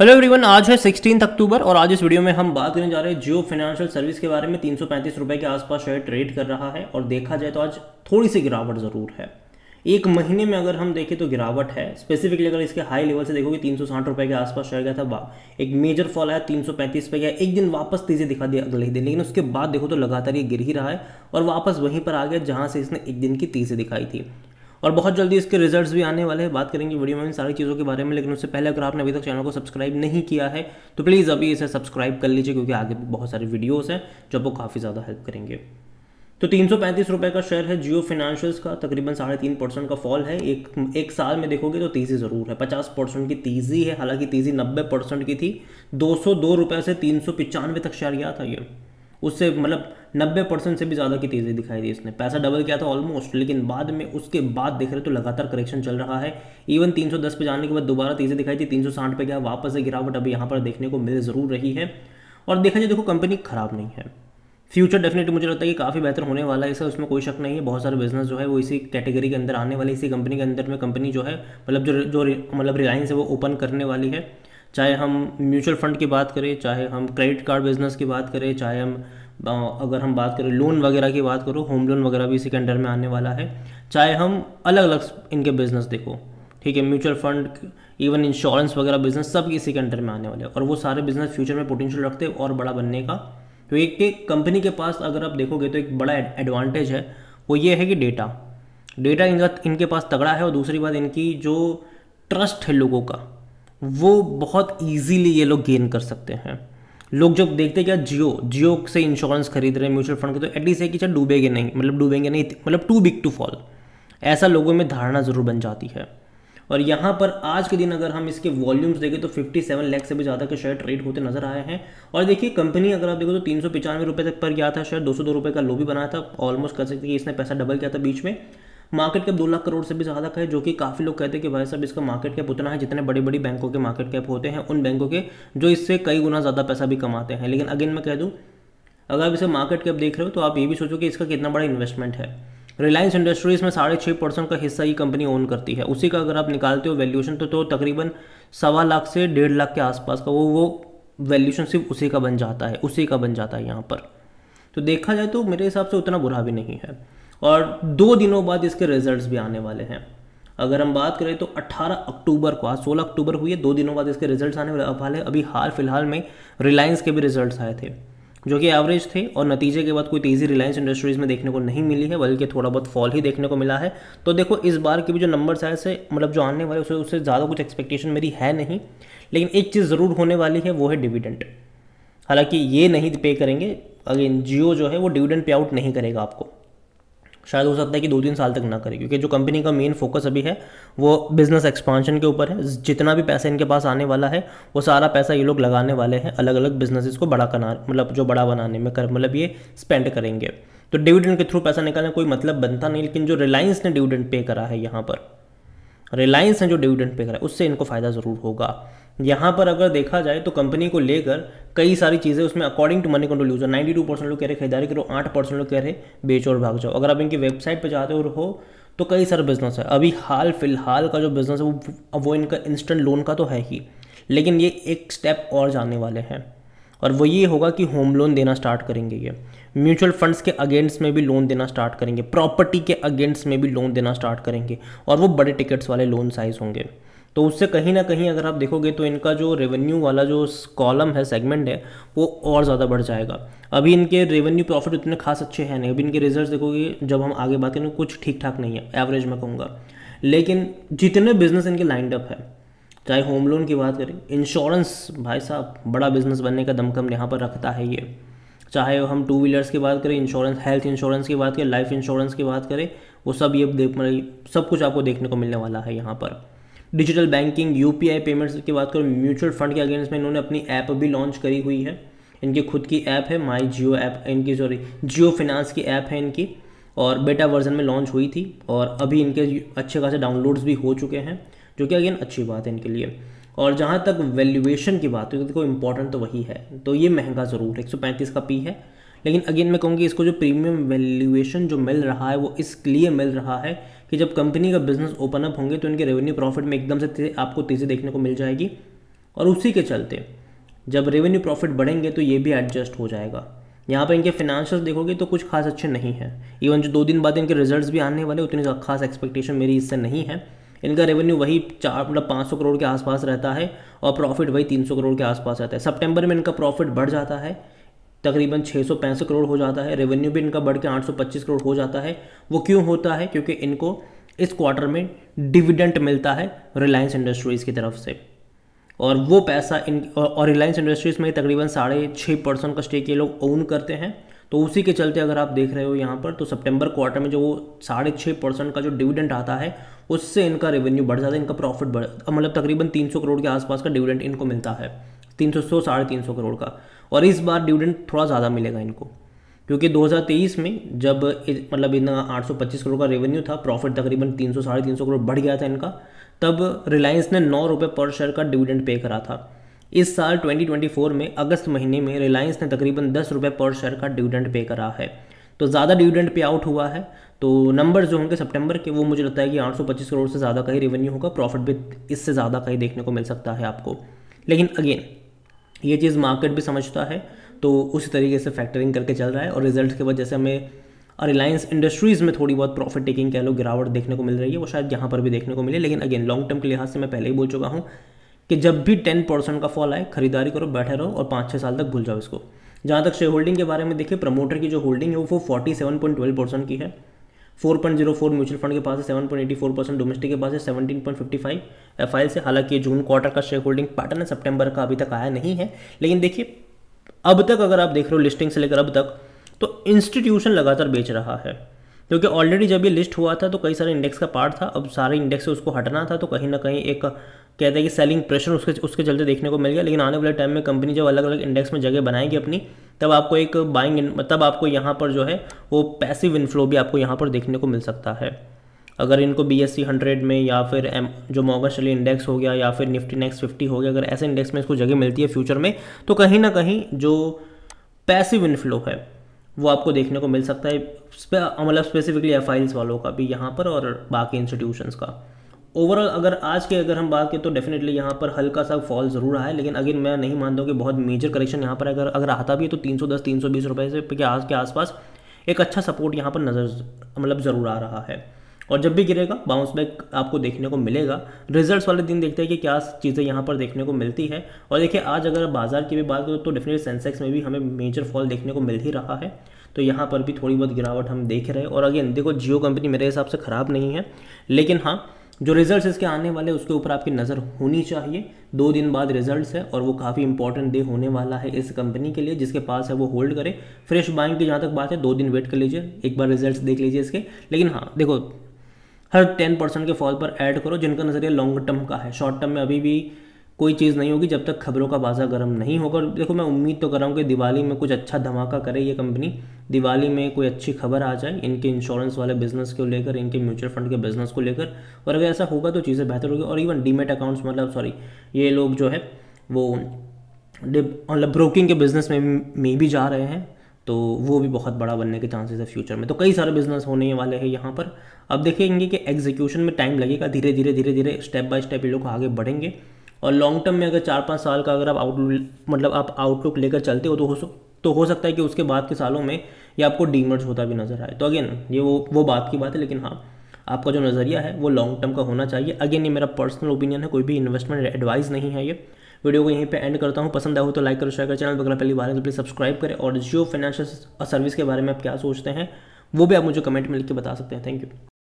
hello everyone आज है sixteen अक्टूबर और आज इस वीडियो में हम बात करने जा रहे हैं जियो फाइनेंशियल सर्विस के बारे में तीन रुपए के आसपास शेयर ट्रेड कर रहा है और देखा जाए तो आज थोड़ी सी गिरावट ज़रूर है एक महीने में अगर हम देखें तो गिरावट है स्पेसिफिकली अगर इसके हाई लेवल से देखोगे तीन रुपए के आसपास शेयर गया था वाह एक मेजर फॉल आया तीन सौ गया एक दिन वापस तेजी दिखा दिया अगले दिन लेकिन उसके बाद देखो तो लगातार ये गिर ही रहा है और वापस वहीं पर आ गया जहाँ से इसने एक दिन की तेजी दिखाई थी और बहुत जल्दी इसके रिजल्ट्स भी आने वाले हैं बात करेंगे वीडियो में इन सारी चीज़ों के बारे में लेकिन उससे पहले अगर आपने अभी तक चैनल को सब्सक्राइब नहीं किया है तो प्लीज़ अभी इसे सब्सक्राइब कर लीजिए क्योंकि आगे बहुत सारे वीडियोज़ हैं जो आपको काफ़ी ज़्यादा हेल्प करेंगे तो तीन सौ पैंतीस रुपये का शेयर है जियो फिनेंशियल्स का तकरीबन साढ़े तीन परसेंट का फॉल है एक एक साल में देखोगे तो तेज़ी ज़रूर है पचास परसेंट की तेज़ी है हालांकि तेज़ी नब्बे परसेंट की थी दो सौ दो रुपये से तीन सौ पिचानवे तक शेयर गया था ये उससे मतलब नब्बे परसेंट से भी ज़्यादा की तेज़ी दिखाई दी इसने पैसा डबल किया था ऑलमोस्ट लेकिन बाद में उसके बाद देख रहे तो लगातार करेक्शन चल रहा है इवन 310 पे जाने के बाद दोबारा तेज़ी दिखाई थी 360 पे गया वापस से गिरावट अभी यहाँ पर देखने को मिल ज़रूर रही है और देखा जाए देखो कंपनी ख़राब नहीं है फ्यूचर डेफिनेटली मुझे लगता है कि काफ़ी बेहतर होने वाला है इसका उसमें कोई शक नहीं है बहुत सारे बिजनेस जो है वो इसी कैटेगरी के अंदर आने वाले इसी कंपनी के अंदर में कंपनी जो है मतलब जो जो मतलब रिलायंस है वो ओपन करने वाली है चाहे हम म्यूचुअल फंड की बात करें चाहे हम क्रेडिट कार्ड बिजनेस की बात करें चाहे हम अगर हम बात करें लोन वगैरह की बात करो होम लोन वगैरह भी इसी के अंडर में आने वाला है चाहे हम अलग अलग इनके बिजनेस देखो ठीक है म्यूचुअल फंड इवन इंश्योरेंस वगैरह बिजनेस सब इसी के अंडर में आने वाले हैं और वो सारे बिजनेस फ्यूचर में पोटेंशियल रखते हैं और बड़ा बनने का तो एक, एक कंपनी के पास अगर आप देखोगे तो एक बड़ा एडवांटेज है वो ये है कि डेटा डेटा इनका इनके पास तगड़ा है और दूसरी बात इनकी जो ट्रस्ट है लोगों का वो बहुत ईजीली ये लोग गेन कर सकते हैं लोग जब देखते क्या जियो जियो से इंश्योरेंस खरीद रहे हैं म्यूचुअल फंड के तो एटलीस्ट है कि चल डूबेंगे नहीं मतलब डूबेंगे नहीं मतलब टू बिग टू फॉल ऐसा लोगों में धारणा ज़रूर बन जाती है और यहाँ पर आज के दिन अगर हम इसके वॉल्यूम्स देखें तो 57 लाख से भी ज़्यादा के शेयर ट्रेड होते नजर आए हैं और देखिए कंपनी अगर आप देखो तो तीन सौ तक पर गया था शेयर दो सौ का लो भी बनाया था ऑलमोस्ट कर सकते कि इसने पैसा डबल किया था बीच में मार्केट कैप दो लाख करोड़ से भी ज़्यादा का है जो कि काफ़ी लोग कहते हैं कि भाई साहब इसका मार्केट कैप उतना है जितने बड़े बड़े बैंकों के मार्केट कैप होते हैं उन बैंकों के जो इससे कई गुना ज़्यादा पैसा भी कमाते हैं लेकिन अगेन मैं कह दूँ अगर आप इसे मार्केट कैप देख रहे हो तो आप ये भी सोचो कि इसका कितना बड़ा इन्वेस्टमेंट है रिलायंस इंडस्ट्रीज़ में साढ़े छः परसेंट का हिस्सा ये कंपनी ओन करती है उसी का अगर आप निकालते हो वैल्यूशन तो, तो तकरीबन सवा लाख से डेढ़ लाख के आसपास का वो वो वैल्यूशन सिर्फ उसी का बन जाता है उसी का बन जाता है यहाँ पर तो देखा जाए तो मेरे हिसाब से उतना बुरा भी नहीं है और दो दिनों बाद इसके रिजल्ट्स भी आने वाले हैं अगर हम बात करें तो 18 अक्टूबर को आज 16 अक्टूबर हुई है दो दिनों बाद इसके रिजल्ट्स आने वाले अभी हाल फिलहाल में रिलायंस के भी रिजल्ट्स आए थे जो कि एवरेज थे और नतीजे के बाद कोई तेज़ी रिलायंस इंडस्ट्रीज़ में देखने को नहीं मिली है बल्कि थोड़ा बहुत फॉल ही देखने को मिला है तो देखो इस बार के भी जो नंबर्स आए से मतलब जो आने वाले उससे उससे ज़्यादा कुछ एक्सपेक्टेशन मेरी है नहीं लेकिन एक चीज़ ज़रूर होने वाली है वो है डिविडेंट हालांकि ये नहीं पे करेंगे अगेन जियो जो है वो डिविडेंड पे आउट नहीं करेगा आपको शायद हो सकता है कि दो तीन साल तक ना करे क्योंकि जो कंपनी का मेन फोकस अभी है वो बिज़नेस एक्सपांशन के ऊपर है जितना भी पैसा इनके पास आने वाला है वो सारा पैसा ये लोग लगाने वाले हैं अलग अलग बिजनेसेस को बड़ा करना मतलब जो बड़ा बनाने में कर मतलब ये स्पेंड करेंगे तो डिविडेंड के थ्रू पैसा निकालना कोई मतलब बनता नहीं लेकिन जो रिलायंस ने डिविडेंड पे करा है यहाँ पर रिलायंस ने जो डिविडेंड पे करा उससे इनको फ़ायदा ज़रूर होगा यहाँ पर अगर देखा जाए तो कंपनी को लेकर कई सारी चीज़ें उसमें according to Moneycontrol user 92 percent लोग कह रहे खरीदारी करो 8 परसेंट लोग कह रहे बेचो और भाग जाओ अगर आप इनकी वेबसाइट पर जाते हो तो कई सारे बिजनेस है अभी हाल फिलहाल का जो बिजनेस है वो वो इनका इंस्टेंट लोन का तो है ही लेकिन ये एक स्टेप और जाने वाले हैं और वो ये होगा कि होम लोन देना स्टार्ट करेंगे ये म्यूचुअल फंड्स के अगेंस्ट में भी लोन देना स्टार्ट करेंगे प्रॉपर्टी के अगेंस्ट में भी लोन देना स्टार्ट करेंगे और वो बड़े टिकट्स वाले लोन साइज़ होंगे तो उससे कहीं ना कहीं अगर आप देखोगे तो इनका जो रेवेन्यू वाला जो कॉलम है सेगमेंट है वो और ज़्यादा बढ़ जाएगा अभी इनके रेवेन्यू प्रॉफिट उतने खास अच्छे हैं नहीं अभी इनके रिजल्ट देखोगे जब हम आगे बात करेंगे कुछ ठीक ठाक नहीं है एवरेज में कहूँगा लेकिन जितने बिजनेस इनके लाइंड अप है चाहे होम लोन की बात करें इंश्योरेंस भाई साहब बड़ा बिजनेस बनने का दमकम यहाँ पर रखता है ये चाहे हम टू व्हीलर्स की बात करें इंश्योरेंस हेल्थ इंश्योरेंस की बात करें लाइफ इंश्योरेंस की बात करें वो सब ये देख मतलब सब कुछ आपको देखने को मिलने वाला है यहाँ पर डिजिटल बैंकिंग यू पेमेंट्स की बात करें म्यूचुअल फंड के अगेंस्ट में इन्होंने अपनी ऐप भी लॉन्च करी हुई है इनकी खुद की ऐप है माई जियो ऐप इनकी सॉरी जियो फिनांस की ऐप है इनकी और बेटा वर्जन में लॉन्च हुई थी और अभी इनके अच्छे खासे डाउनलोड्स भी हो चुके हैं जो कि अगेन अच्छी बात है इनके लिए और जहाँ तक वैल्यूएशन की बात है तो देखो इंपॉर्टेंट तो वही है तो ये महंगा ज़रूर एक सौ पैंतीस का पी है लेकिन अगेन मैं कहूँगी इसको जो प्रीमियम वैल्यूएशन जो मिल रहा है वो इसलिए मिल रहा है कि जब कंपनी का बिजनेस ओपन अप होंगे तो इनके रेवेन्यू प्रॉफिट में एकदम से आपको तेज़ी देखने को मिल जाएगी और उसी के चलते जब रेवेन्यू प्रॉफिट बढ़ेंगे तो ये भी एडजस्ट हो जाएगा यहाँ पर इनके फिनेंशियल देखोगे तो कुछ खास अच्छे नहीं हैं इवन जो दो दिन बाद इनके रिजल्ट भी आने वाले उतनी खास एक्सपेक्टेशन मेरी इससे नहीं है इनका रेवेन्यू वही चार मतलब पाँच सौ करोड़ के आसपास रहता है और प्रॉफिट वही तीन सौ करोड़ के आसपास रहता है सितंबर में इनका प्रॉफिट बढ़ जाता है तकरीबन छः सौ पैंसठ करोड़ हो जाता है रेवेन्यू भी इनका बढ़ के आठ सौ पच्चीस करोड़ हो जाता है वो क्यों होता है क्योंकि इनको इस क्वार्टर में डिविडेंट मिलता है रिलायंस इंडस्ट्रीज़ की तरफ से और वो पैसा इन और रिलायंस इंडस्ट्रीज़ में तकरीबन साढ़े छः परसेंट का स्टेक ये लोग ओन करते हैं तो उसी के चलते अगर आप देख रहे हो यहाँ पर तो सितंबर क्वार्टर में जो वो साढ़े छः परसेंट का जो डिविडेंट आता है उससे इनका रेवेन्यू बढ़ जाता है इनका प्रॉफिट बढ़ मतलब तकरीबन 300 करोड़ के आसपास का डिविडेंड इनको मिलता है तीन सौ सौ साढ़े तीन सौ करोड़ का और इस बार डिविडेंड थोड़ा ज़्यादा मिलेगा इनको क्योंकि 2023 में जब मतलब इन 825 करोड़ का रेवेन्यू था प्रॉफिट तकरीबन तीन सौ साढ़े तीन सौ करोड़ बढ़ गया था इनका तब रिलायंस ने नौ रुपये पर शेयर का डिविडेंड पे करा था इस साल 2024 में अगस्त महीने में रिलायंस ने तकरीबन दस रुपये पर शेयर का डिविडेंड पे करा है तो ज़्यादा डिविडेंड पे आउट हुआ है तो नंबर जो होंगे सितंबर के वो मुझे लगता है कि 825 करोड़ से ज़्यादा का ही रेवेन्यू होगा प्रॉफिट भी इससे ज़्यादा का ही देखने को मिल सकता है आपको लेकिन अगेन ये चीज़ मार्केट भी समझता है तो उसी तरीके से फैक्टरिंग करके चल रहा है और रिजल्ट के वजह से हमें रिलायंस इंडस्ट्रीज़ में थोड़ी बहुत प्रॉफिट टेकिंग कह लो गिरावट देखने को मिल रही है वो शायद यहाँ पर भी देखने को मिले लेकिन अगेन लॉन्ग टर्म के लिहाज से मैं पहले ही बोल चुका हूँ कि जब भी टेन परसेंट का फॉल आए खरीदारी करो बैठे रहो और पाँच छः साल तक भूल जाओ इसको जहाँ तक शेयर होल्डिंग के बारे में देखें प्रमोटर की जो होल्डिंग है वो forty seven point twelve percent की है four point zero four mutual fund के पास है seven point eighty four percent domestic के पास है seventeen point fifty five F से हालांकि जून क्वार्टर का शेयर होल्डिंग पैटर्न है सितंबर का अभी तक आया नहीं है लेकिन देखिए अब तक अगर आप देख रहे हो लिस्टिंग से लेकर अब तक तो इंस्टीट्यूशन लगातार बेच रहा है क्योंकि ऑलरेडी जब ये लिस्ट हुआ था तो कई सारे इंडेक्स का पार्ट था अब सारे इंडेक्स से उसको हटना था तो कहीं ना कहीं एक कहते हैं कि सेलिंग प्रेशर उसके उसके चलते देखने को मिल गया लेकिन आने वाले टाइम में कंपनी जब अलग अलग इंडेक्स में जगह बनाएगी अपनी तब आपको एक बाइंग तब मतलब आपको यहाँ पर जो है वो पैसिव इनफ्लो भी आपको यहाँ पर देखने को मिल सकता है अगर इनको बी एस सी हंड्रेड में या फिर एम जो मोगा शली इंडेक्स हो गया या फिर निफ्टी नेक्स्ट फिफ्टी हो गया अगर ऐसे इंडेक्स में इसको जगह मिलती है फ्यूचर में तो कहीं ना कहीं जो पैसिव इनफ्लो है वो आपको देखने को मिल सकता है मतलब स्पेसिफिकली एफ वालों का भी यहाँ पर और बाकी इंस्टीट्यूशंस का ओवरऑल अगर आज के अगर हम बात करें तो डेफिनेटली यहाँ पर हल्का सा फॉल ज़रूर आया लेकिन अगेन मैं नहीं मानता हूँ कि बहुत मेजर करेक्शन यहाँ पर अगर अगर आता भी है तो तीन सौ दस तीन सौ बीस रुपये से के आज के आसपास एक अच्छा सपोर्ट यहाँ पर नज़र मतलब ज़रूर आ रहा है और जब भी गिरेगा बाउंस बैक आपको देखने को मिलेगा रिजल्ट्स वाले दिन देखते हैं कि क्या चीज़ें यहाँ पर देखने को मिलती है और देखिए आज अगर बाजार की भी बात करें तो डेफिनेटली सेंसेक्स में भी हमें मेजर फॉल देखने को मिल ही रहा है तो यहाँ पर भी थोड़ी बहुत गिरावट हम देख रहे हैं और अगेन देखो जियो कंपनी मेरे हिसाब से ख़राब नहीं है लेकिन हाँ जो रिजल्ट्स इसके आने वाले उसके ऊपर आपकी नज़र होनी चाहिए दो दिन बाद रिजल्ट्स है और वो काफ़ी इंपॉर्टेंट डे होने वाला है इस कंपनी के लिए जिसके पास है वो होल्ड करें फ्रेश बाइंग की जहाँ तक बात है दो दिन वेट कर लीजिए एक बार रिजल्ट्स देख लीजिए इसके लेकिन हाँ देखो हर टेन परसेंट के फॉल पर ऐड करो जिनका नज़रिया लॉन्ग टर्म का है शॉर्ट टर्म में अभी भी कोई चीज़ नहीं होगी जब तक खबरों का बाज़ा गर्म नहीं होगा देखो मैं उम्मीद तो कर रहा हूँ कि दिवाली में कुछ अच्छा धमाका करे ये कंपनी दिवाली में कोई अच्छी खबर आ जाए इनके इंश्योरेंस वाले बिजनेस को लेकर इनके म्यूचुअल फंड के बिजनेस को लेकर और अगर ऐसा होगा तो चीज़ें बेहतर होगी और इवन डीमेट अकाउंट्स मतलब सॉरी ये लोग जो है वो मतलब ब्रोकिंग के बिजनेस में में भी जा रहे हैं तो वो भी बहुत बड़ा बनने के चांसेस है फ्यूचर में तो कई सारे बिजनेस होने वाले हैं यहाँ पर अब देखेंगे कि एग्जीक्यूशन में टाइम लगेगा धीरे धीरे धीरे धीरे स्टेप बाय स्टेप ये लोग आगे बढ़ेंगे और लॉन्ग टर्म में अगर चार पाँच साल का अगर आप आउट मतलब आप आउटलुक लेकर चलते हो तो हो सक तो हो सकता है कि उसके बाद के सालों में ये आपको डीमर्ज होता भी नजर आए तो अगेन ये वो वो बात की बात है लेकिन हाँ आपका जो नज़रिया है वो लॉन्ग टर्म का होना चाहिए अगेन ये मेरा पर्सनल ओपिनियन है कोई भी इन्वेस्टमेंट एडवाइस नहीं है ये वीडियो को यहीं पे एंड करता हूँ पसंद आया हो तो लाइक करो शेयर करें चैनल वगैरह पहली बार तो प्लीज़ सब्सक्राइब करें और जियो फाइनेंशियल सर्विस के बारे में आप क्या सोचते हैं वो भी आप मुझे कमेंट में लिख के बता सकते हैं थैंक यू